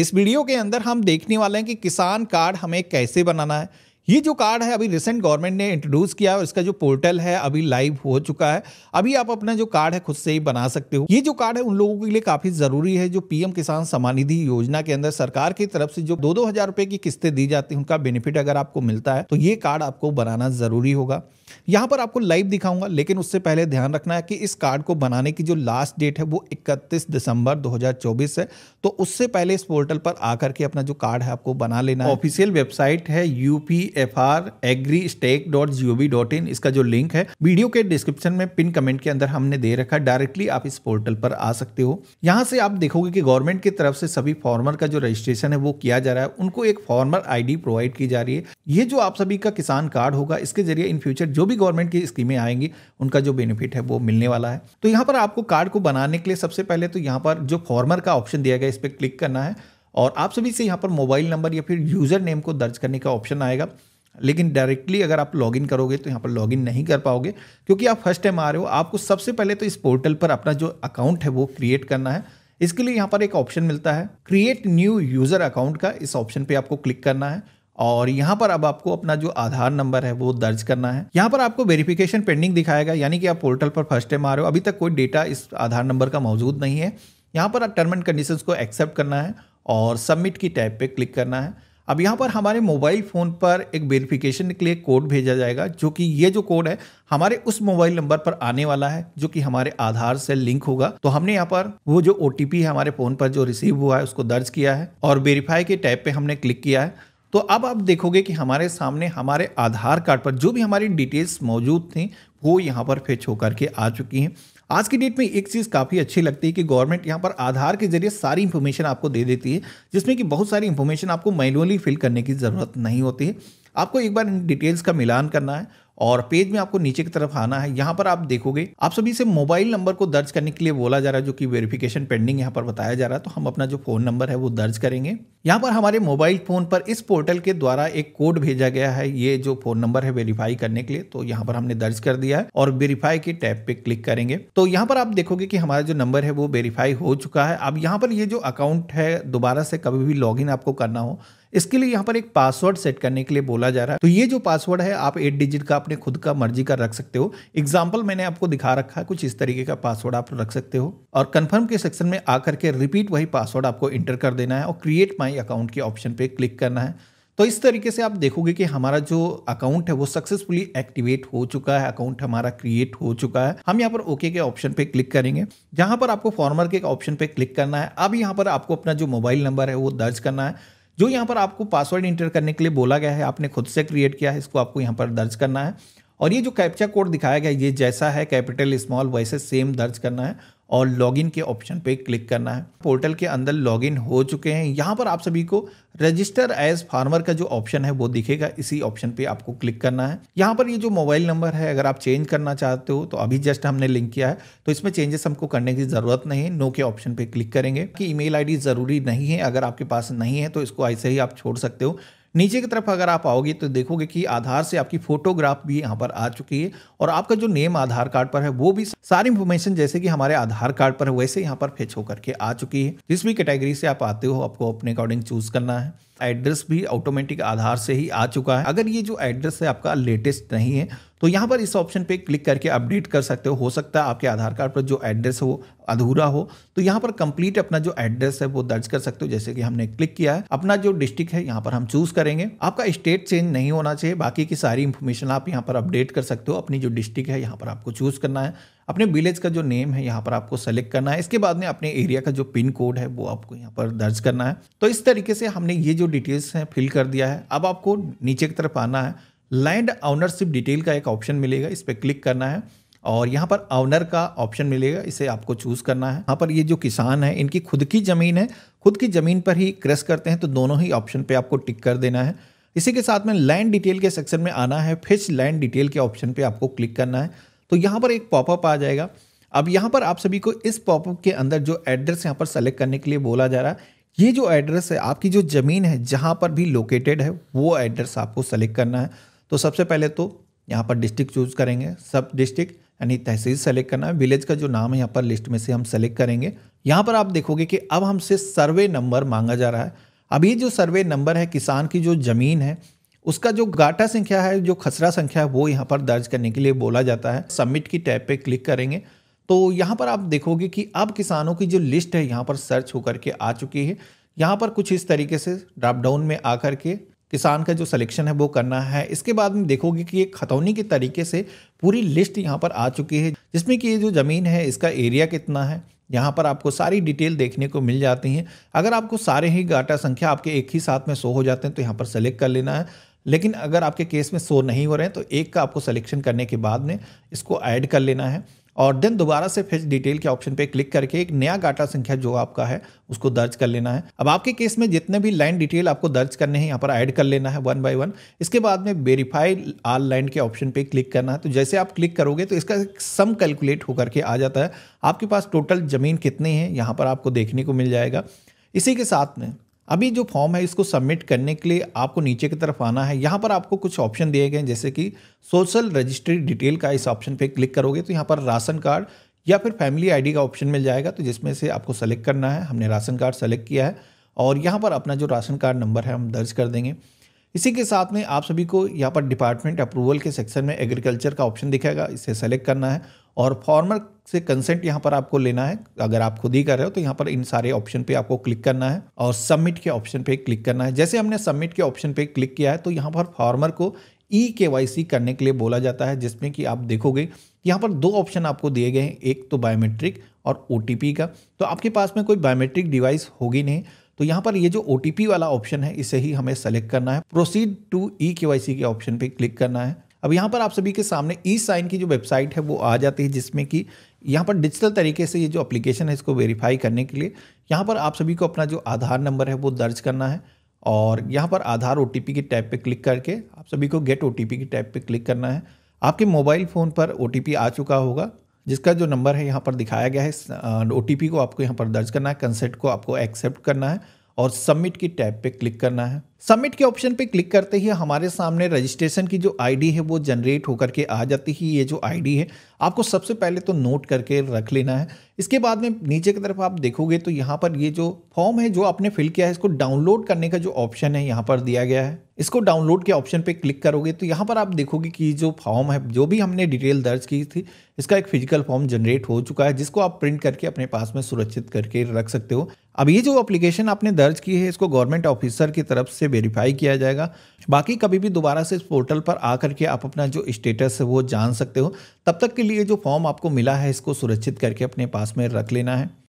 इस वीडियो के अंदर हम देखने वाले हैं कि किसान कार्ड हमें कैसे बनाना है ये जो कार्ड है अभी रिसेंट गवर्नमेंट ने इंट्रोड्यूस किया है और इसका जो पोर्टल है अभी लाइव हो चुका है अभी आप अपना जो कार्ड है खुद से ही बना सकते हो ये जो कार्ड है उन लोगों के लिए काफी जरूरी है जो पीएम किसान सम्मान निधि योजना के अंदर सरकार की तरफ से जो दो दो हजार रुपए की किस्तें दी जाती है उनका बेनिफिट अगर आपको मिलता है तो ये कार्ड आपको बनाना जरूरी होगा यहां पर आपको लाइव दिखाऊंगा लेकिन उससे पहले ध्यान रखना है कि इस कार्ड को बनाने की जो लास्ट डेट है वो 31 दिसंबर 2024 है तो उससे पहले इस पोर्टल पर आकर के अपना जो कार्ड है आपको बना लेना ऑफिशियल वेबसाइट है U P F R agri stack dot G O V dot in इसका जो लिंक है वीडियो के डिस्क्रिप्शन में पिन कमेंट के अंदर हमने दे रखा डायरेक्टली आप इस पोर्टल पर आ सकते हो यहाँ से आप देखोगे कि गवर्नमेंट की तरफ से सभी फॉर्मर का जो रजिस्ट्रेशन है वो किया जा रहा है उनको एक फॉर्मर आईडी प्रोवाइड की जा रही है ये जो आप सभी का किसान कार्ड होगा इसके जरिए इन फ्यूचर जो भी गवर्नमेंट की स्कीमें आएंगी उनका जो बेनिफिट है वो मिलने वाला है तो यहाँ पर आपको कार्ड को बनाने के लिए सबसे पहले तो यहाँ पर जो फॉर्मर का ऑप्शन दिया गया इस पर क्लिक करना है और आप सभी से यहाँ पर मोबाइल नंबर या फिर यूज़र नेम को दर्ज करने का ऑप्शन आएगा लेकिन डायरेक्टली अगर आप लॉगिन करोगे तो यहाँ पर लॉगिन नहीं कर पाओगे क्योंकि आप फर्स्ट टाइम आ रहे हो आपको सबसे पहले तो इस पोर्टल पर अपना जो अकाउंट है वो क्रिएट करना है इसके लिए यहाँ पर एक ऑप्शन मिलता है क्रिएट न्यू यूज़र अकाउंट का इस ऑप्शन पे आपको क्लिक करना है और यहाँ पर अब आपको अपना जो आधार नंबर है वो दर्ज करना है यहाँ पर आपको वेरिफिकेशन पेंडिंग दिखाएगा यानी कि आप पोर्टल पर फर्स्ट टाइम आ रहे हो अभी तक कोई डेटा इस आधार नंबर का मौजूद नहीं है यहाँ पर आप टर्म एंड कंडीशंस को एक्सेप्ट करना है और सबमिट की टैब पे क्लिक करना है अब यहाँ पर हमारे मोबाइल फ़ोन पर एक वेरिफिकेशन के लिए कोड भेजा जाएगा जो कि ये जो कोड है हमारे उस मोबाइल नंबर पर आने वाला है जो कि हमारे आधार से लिंक होगा तो हमने यहाँ पर वो जो ओ है हमारे फ़ोन पर जो रिसीव हुआ है उसको दर्ज किया है और वेरीफाई के टैब पर हमने क्लिक किया है तो अब आप देखोगे कि हमारे सामने हमारे आधार कार्ड पर जो भी हमारी डिटेल्स मौजूद थी वो यहाँ पर फेच होकर के आ चुकी हैं आज की डेट में एक चीज़ काफ़ी अच्छी लगती है कि गवर्नमेंट यहाँ पर आधार के जरिए सारी इन्फॉर्मेशन आपको दे देती है जिसमें कि बहुत सारी इन्फॉर्मेशन आपको मैनुअली फिल करने की ज़रूरत नहीं होती है आपको एक बार इन डिटेल्स का मिलान करना है और पेज में आपको नीचे की तरफ आना है यहाँ पर आप देखोगे आप सभी से मोबाइल नंबर को दर्ज करने के लिए बोला जा रहा है जो कि वेरिफिकेशन पेंडिंग यहाँ पर बताया जा रहा है तो हम अपना जो फोन नंबर है वो दर्ज करेंगे यहाँ पर हमारे मोबाइल फोन पर इस पोर्टल के द्वारा एक कोड भेजा गया है ये जो फोन नंबर है वेरीफाई करने के लिए तो यहाँ पर हमने दर्ज कर दिया है और वेरीफाई के टैब पे क्लिक करेंगे तो यहाँ पर आप देखोगे कि हमारा जो नंबर है वो वेरीफाई हो चुका है अब यहाँ पर ये जो अकाउंट है दोबारा से कभी भी लॉग आपको करना हो इसके लिए यहाँ पर एक पासवर्ड सेट करने के लिए बोला जा रहा है तो ये जो पासवर्ड है आप एट डिजिट का अपने खुद का मर्जी का रख सकते हो एग्जाम्पल मैंने आपको दिखा रखा है कुछ इस तरीके का पासवर्ड आप रख सकते हो और कन्फर्म के सेक्शन में आकर के रिपीट वही पासवर्ड आपको एंटर कर देना है और क्रिएट माई अकाउंट के ऑप्शन पे क्लिक करना है तो इस तरीके से आप देखोगे कि हमारा जो अकाउंट है वो सक्सेसफुली एक्टिवेट हो चुका है अकाउंट हमारा क्रिएट हो चुका है हम यहाँ पर ओके के ऑप्शन पे क्लिक करेंगे यहाँ पर आपको फॉर्मर के ऑप्शन पे क्लिक करना है अब यहाँ पर आपको अपना जो मोबाइल नंबर है वो दर्ज करना है जो यहाँ पर आपको पासवर्ड इंटर करने के लिए बोला गया है आपने खुद से क्रिएट किया है इसको आपको यहाँ पर दर्ज करना है और ये जो कैप्चा कोड दिखाया गया ये जैसा है कैपिटल स्मॉल वैसे सेम दर्ज करना है और लॉगिन के ऑप्शन पे क्लिक करना है पोर्टल के अंदर लॉगिन हो चुके हैं यहाँ पर आप सभी को रजिस्टर एज फार्मर का जो ऑप्शन है वो दिखेगा इसी ऑप्शन पे आपको क्लिक करना है यहाँ पर ये जो मोबाइल नंबर है अगर आप चेंज करना चाहते हो तो अभी जस्ट हमने लिंक किया है तो इसमें चेंजेस हमको करने की ज़रूरत नहीं है नो के ऑप्शन पे क्लिक करेंगे कि ई मेल ज़रूरी नहीं है अगर आपके पास नहीं है तो इसको ऐसे ही आप छोड़ सकते हो नीचे की तरफ अगर आप आओगे तो देखोगे कि आधार से आपकी फोटोग्राफ भी यहाँ पर आ चुकी है और आपका जो नेम आधार कार्ड पर है वो भी सारी इन्फॉर्मेशन जैसे कि हमारे आधार कार्ड पर है वैसे यहाँ पर फेच होकर के आ चुकी है जिस भी कैटेगरी से आप आते हो आपको अपने अकॉर्डिंग चूज करना है एड्रेस भी ऑटोमेटिक आधार से ही आ चुका है अगर ये जो एड्रेस है आपका लेटेस्ट नहीं है तो यहाँ पर इस ऑप्शन पे क्लिक करके अपडेट कर सकते हो हो सकता है आपके आधार कार्ड पर जो एड्रेस हो अधूरा हो तो यहाँ पर कंप्लीट अपना जो एड्रेस है वो दर्ज कर सकते हो जैसे कि हमने क्लिक किया है अपना जो डिस्ट्रिक्ट है यहाँ पर हम चूज करेंगे आपका स्टेट चेंज नहीं होना चाहिए बाकी की सारी इन्फॉर्मेशन आप यहाँ पर अपडेट कर सकते हो अपनी जो डिस्ट्रिक्ट है यहाँ पर आपको चूज करना है अपने विलेज का जो नेम है यहाँ पर आपको सेलेक्ट करना है इसके बाद में अपने एरिया का जो पिन कोड है वो आपको यहाँ पर दर्ज करना है तो इस तरीके से हमने ये जो डिटेल्स हैं फिल कर दिया है अब आपको नीचे की तरफ आना है लैंड ऑनरशिप डिटेल का एक ऑप्शन मिलेगा इस पर क्लिक करना है और यहाँ पर ऑनर का ऑप्शन मिलेगा इसे आपको चूज़ करना है यहाँ पर ये जो किसान है इनकी खुद की ज़मीन है खुद की ज़मीन पर ही क्रस करते हैं तो दोनों ही ऑप्शन पे आपको टिक कर देना है इसी के साथ में लैंड डिटेल के सेक्शन में आना है फिच लैंड डिटेल के ऑप्शन पे आपको क्लिक करना है तो यहाँ पर एक पॉपअप आ जाएगा अब यहाँ पर आप सभी को इस पॉपअप के अंदर जो एड्रेस यहाँ पर सेलेक्ट करने के लिए बोला जा रहा है ये जो एड्रेस है आपकी जो ज़मीन है जहाँ पर भी लोकेटेड है वो एड्रेस आपको सेलेक्ट करना है तो सबसे पहले तो यहाँ पर डिस्ट्रिक्ट चूज करेंगे सब डिस्ट्रिक्ट यानी तहसील सेलेक्ट करना है विलेज का जो नाम है यहाँ पर लिस्ट में से हम सेलेक्ट करेंगे यहाँ पर आप देखोगे कि अब हमसे सर्वे नंबर मांगा जा रहा है अभी जो सर्वे नंबर है किसान की जो ज़मीन है उसका जो गाटा संख्या है जो खसरा संख्या है वो यहाँ पर दर्ज करने के लिए बोला जाता है सबमिट की टैब पे क्लिक करेंगे तो यहाँ पर आप देखोगे कि अब किसानों की जो लिस्ट है यहाँ पर सर्च होकर के आ चुकी है यहाँ पर कुछ इस तरीके से ड्रापडाउन में आकर के किसान का जो सिलेक्शन है वो करना है इसके बाद में देखोगे कि ये खतौनी के तरीके से पूरी लिस्ट यहाँ पर आ चुकी है जिसमें कि ये जो ज़मीन है इसका एरिया कितना है यहाँ पर आपको सारी डिटेल देखने को मिल जाती हैं अगर आपको सारे ही गाटा संख्या आपके एक ही साथ में सो हो जाते हैं तो यहाँ पर सेलेक्ट कर लेना है लेकिन अगर आपके केस में सो नहीं हो रहे हैं तो एक का आपको सिलेक्शन करने के बाद में इसको ऐड कर लेना है और देन दोबारा से फिर डिटेल के ऑप्शन पे क्लिक करके एक नया गाटा संख्या जो आपका है उसको दर्ज कर लेना है अब आपके केस में जितने भी लाइन डिटेल आपको दर्ज करने हैं यहाँ पर ऐड कर लेना है वन बाई वन इसके बाद में वेरीफाई आल लाइन के ऑप्शन पे क्लिक करना है तो जैसे आप क्लिक करोगे तो इसका सम कैलकुलेट होकर के आ जाता है आपके पास टोटल ज़मीन कितनी है यहाँ पर आपको देखने को मिल जाएगा इसी के साथ में अभी जो फॉर्म है इसको सबमिट करने के लिए आपको नीचे की तरफ आना है यहाँ पर आपको कुछ ऑप्शन दिए गए हैं जैसे कि सोशल रजिस्ट्री डिटेल का इस ऑप्शन पे क्लिक करोगे तो यहाँ पर राशन कार्ड या फिर फैमिली आईडी का ऑप्शन मिल जाएगा तो जिसमें से आपको सेलेक्ट करना है हमने राशन कार्ड सेलेक्ट किया है और यहाँ पर अपना जो राशन कार्ड नंबर है हम दर्ज कर देंगे इसी के साथ में आप सभी को यहाँ पर डिपार्टमेंट अप्रूवल के सेक्शन में एग्रीकल्चर का ऑप्शन दिखेगा इसे सेलेक्ट करना है और फॉर्मर से कंसेंट यहाँ पर आपको लेना है अगर आप खुद ही कर रहे हो तो यहाँ पर इन सारे ऑप्शन पे आपको क्लिक करना है और सबमिट के ऑप्शन पे क्लिक करना है जैसे हमने सबमिट के ऑप्शन पे क्लिक किया है तो यहाँ पर फार्मर को ई e के करने के लिए बोला जाता है जिसमें कि आप देखोगे यहाँ पर दो ऑप्शन आपको दिए गए हैं एक तो बायोमेट्रिक और ओ का तो आपके पास में कोई बायोमेट्रिक डिवाइस होगी नहीं तो यहाँ पर ये जो ओ वाला ऑप्शन है इसे ही हमें सेलेक्ट करना है प्रोसीड टू ई के के ऑप्शन पर क्लिक करना है अब यहाँ पर आप सभी के सामने ई साइन की जो वेबसाइट है वो आ जाती है जिसमें कि यहाँ पर डिजिटल तरीके से ये जो एप्लीकेशन है इसको वेरीफाई करने के लिए यहाँ पर आप सभी को अपना जो आधार नंबर है वो दर्ज करना है और यहाँ पर आधार ओ के टैब पे क्लिक करके आप सभी को गेट ओ के टैब पे क्लिक करना है आपके मोबाइल फ़ोन पर ओ आ चुका होगा जिसका जो नंबर है यहाँ पर दिखाया गया है ओ को आपको यहाँ पर दर्ज करना है कंसेंट को आपको एक्सेप्ट करना है और सबमिट की टैब पे क्लिक करना है सबमिट के ऑप्शन पे क्लिक करते ही हमारे सामने रजिस्ट्रेशन की जो आईडी है वो जनरेट होकर के आ जाती है ये जो आईडी है आपको सबसे पहले तो नोट करके रख लेना है इसके बाद में नीचे की तरफ आप देखोगे तो यहाँ पर ये जो फॉर्म है जो आपने फिल किया है इसको डाउनलोड करने का जो ऑप्शन है यहाँ पर दिया गया है इसको डाउनलोड के ऑप्शन पे क्लिक करोगे तो यहाँ पर आप देखोगे कि जो फॉर्म है जो भी हमने डिटेल दर्ज की थी इसका एक फिजिकल फॉर्म जनरेट हो चुका है जिसको आप प्रिंट करके अपने पास में सुरक्षित करके रख सकते हो अब ये जो एप्लीकेशन आपने दर्ज की है इसको गवर्नमेंट ऑफिसर की तरफ से वेरीफाई किया जाएगा बाकी कभी भी दोबारा से इस पोर्टल पर आकर के आप अपना जो स्टेटस है वो जान सकते हो तब तक के लिए जो फॉर्म आपको मिला है इसको सुरक्षित करके अपने पास में रख लेना है